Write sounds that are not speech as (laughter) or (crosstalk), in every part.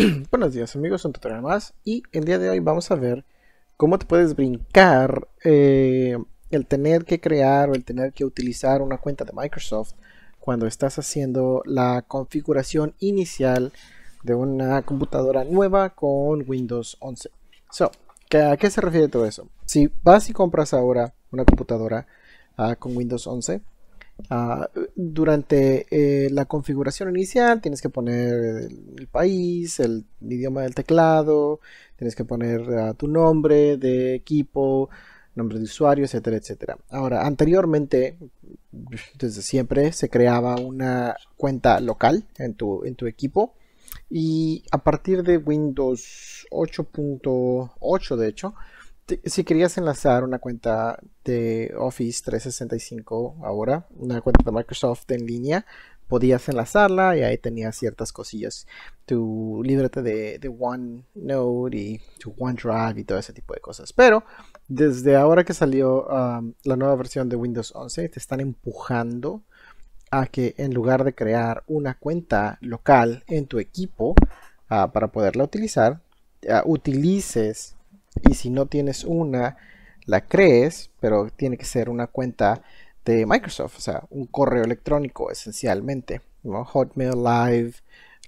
(clears throat) Buenos días amigos, un tutorial más y el día de hoy vamos a ver cómo te puedes brincar eh, el tener que crear o el tener que utilizar una cuenta de Microsoft cuando estás haciendo la configuración inicial de una computadora nueva con Windows 11. ¿A qué se refiere todo eso? Si vas y compras ahora una computadora ah, con Windows 11, Ah, durante eh, la configuración inicial tienes que poner el, país, el idioma del teclado, tienes que poner ah, tu nombre de equipo, nombre de usuario, etcétera, etcétera. Ahora, anteriormente, desde siempre, se creaba una cuenta local en tu, en tu equipo y a partir de Windows 8.8, de hecho, si querías enlazar una cuenta de Office 365 ahora, una cuenta de Microsoft en línea, podías enlazarla y ahí tenías ciertas cosillas. Tu líbrate de, OneNote y tu OneDrive y todo ese tipo de cosas. Pero desde ahora que salió um, la nueva versión de Windows 11, te están empujando a que en lugar de crear una cuenta local en tu equipo ah, para poderla utilizar, ah, utilices y si no tienes una, la crees, pero tiene que ser una cuenta de Microsoft, o sea, un correo electrónico esencialmente, Hotmail Live,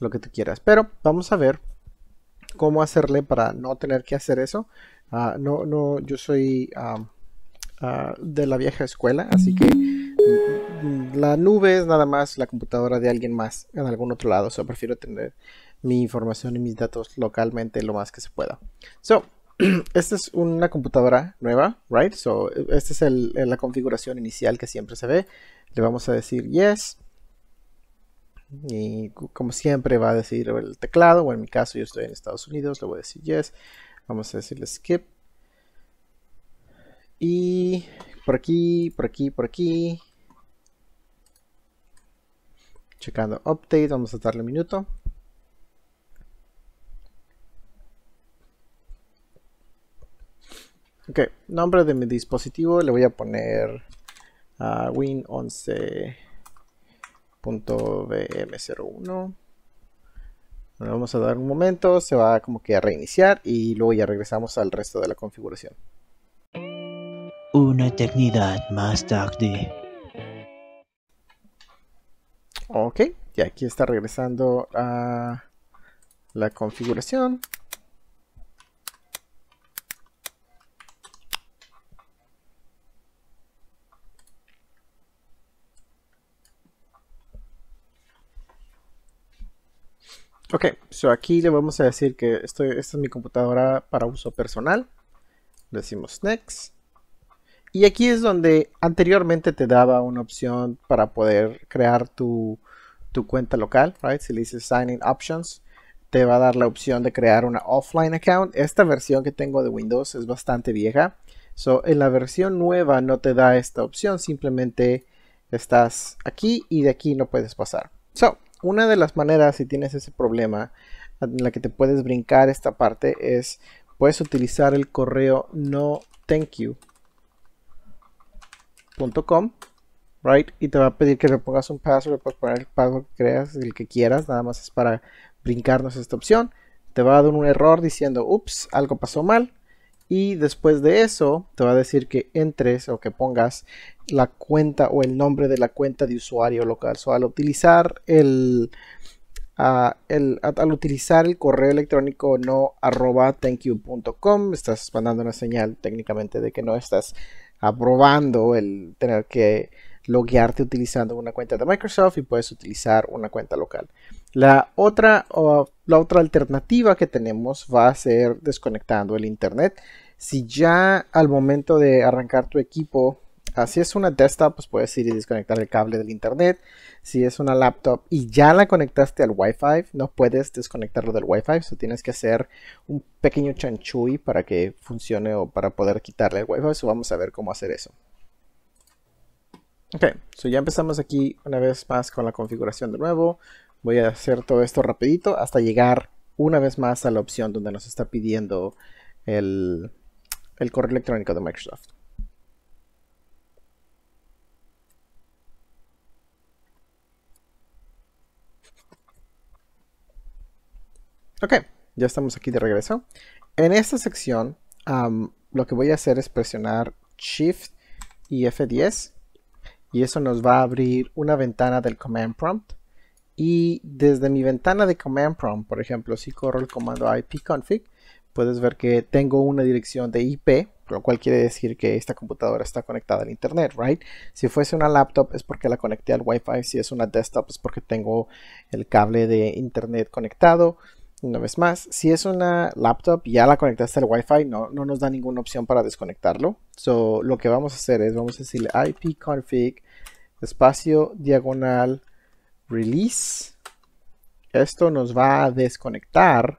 lo que tú quieras. Pero vamos a ver cómo hacerle para no tener que hacer eso. Ah, no, no, yo soy ah, ah, de la vieja escuela, así que la nube es nada más la computadora de alguien más en algún otro lado. O sea, prefiero tener mi información y mis datos localmente lo más que se pueda. So, (clears throat) esta es una computadora nueva, right? So, esta es la configuración inicial que siempre se ve. Le vamos a decir yes. Y como siempre va a decir el teclado, o en mi caso yo estoy en Estados Unidos, le voy a decir yes. Vamos a decirle skip. Y por aquí, por aquí, por aquí. Checando update, vamos a darle un minuto. Ok, nombre de mi dispositivo le voy a poner a win11.vm01. Le vamos a dar un momento, se va como que a reiniciar y luego ya regresamos al resto de la configuración. Una eternidad más tarde. Ok, y aquí está regresando a la configuración. Ok, so aquí le vamos a decir que esta es mi computadora para uso personal. Le decimos next. Y aquí es donde anteriormente te daba una opción para poder crear tu, cuenta local, right? Si le dices sign in options, te va a dar la opción de crear una offline account. Esta versión que tengo de Windows es bastante vieja. So, en la versión nueva no te da esta opción, simplemente estás aquí y de aquí no puedes pasar. So, una de las maneras, si tienes ese problema, en la que te puedes brincar esta parte es, puedes utilizar el correo no thank right? Y te va a pedir que le pongas un password, puedes poner el password que creas, el que quieras, nada más es para brincarnos esta opción. Te va a dar un error diciendo, ups, algo pasó mal, y después de eso, te va a decir que entres o que pongas la cuenta o el nombre de la cuenta de usuario local. So, al utilizar el, ah, al utilizar el correo electrónico no arroba thankyou.com estás mandando una señal técnicamente de que no estás aprobando el tener que loguearte utilizando una cuenta de Microsoft y puedes utilizar una cuenta local. La otra, la otra alternativa que tenemos va a ser desconectando el internet. Si ya al momento de arrancar tu equipo, ah, si es una desktop, pues puedes ir y desconectar el cable del internet. Si es una laptop y ya la conectaste al Wi-Fi, no puedes desconectarlo del Wi-Fi. tienes que hacer un pequeño chanchui para que funcione o para poder quitarle el Wi-Fi. vamos a ver cómo hacer eso. Ok, ya empezamos aquí una vez más con la configuración de nuevo. Voy a hacer todo esto rapidito hasta llegar una vez más a la opción donde nos está pidiendo el, correo electrónico de Microsoft. Ok, ya estamos aquí de regreso. En esta sección, lo que voy a hacer es presionar Shift y F10. Y eso nos va a abrir una ventana del Command Prompt y desde mi ventana de command prompt, por ejemplo, si corro el comando ipconfig, puedes ver que tengo una dirección de IP, lo cual quiere decir que esta computadora está conectada al internet, right? Si fuese una laptop es porque la conecté al Wi-Fi, si es una desktop es porque tengo el cable de internet conectado. Una vez más, si es una laptop ya la conectaste al Wi-Fi, no, no nos da ninguna opción para desconectarlo. So, lo que vamos a hacer es, vamos a decirle ipconfig espacio diagonal release. Esto nos va a desconectar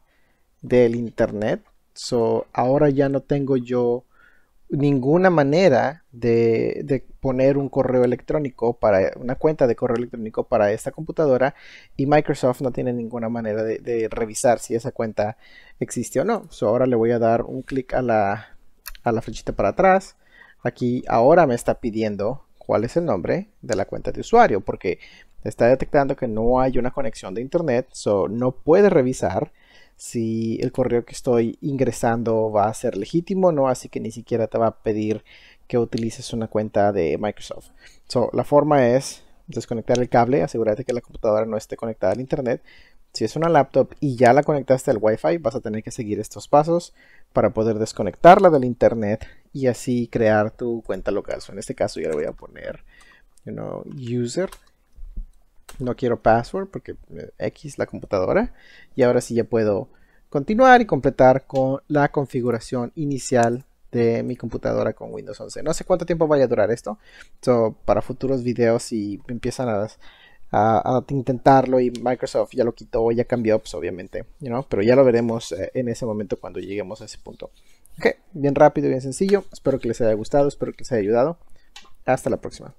del internet. So, ahora ya no tengo yo ninguna manera de, poner un correo electrónico para una cuenta de correo electrónico para esta computadora y Microsoft no tiene ninguna manera de, revisar si esa cuenta existe o no. ahora le voy a dar un clic a la, a la flechita para atrás. Aquí ahora me está pidiendo cuál es el nombre de la cuenta de usuario porque está detectando que no hay una conexión de internet, so no puede revisar si el correo que estoy ingresando va a ser legítimo o no, así que ni siquiera te va a pedir que utilices una cuenta de Microsoft. So, la forma es desconectar el cable, asegúrate que la computadora no esté conectada al internet. Si es una laptop y ya la conectaste al Wi-Fi, vas a tener que seguir estos pasos para poder desconectarla del internet y así crear tu cuenta local. en este caso, ya le voy a poner you know, user no quiero password porque eh, X la computadora. Y ahora sí ya puedo continuar y completar con la configuración inicial de mi computadora con Windows 11. No sé cuánto tiempo vaya a durar esto. para futuros videos si empiezan a, intentarlo y Microsoft ya lo quitó, ya cambió, pues obviamente, pero ya lo veremos eh, en ese momento cuando lleguemos a ese punto. Ok, bien rápido, bien sencillo. Espero que les haya gustado, espero que les haya ayudado. Hasta la próxima.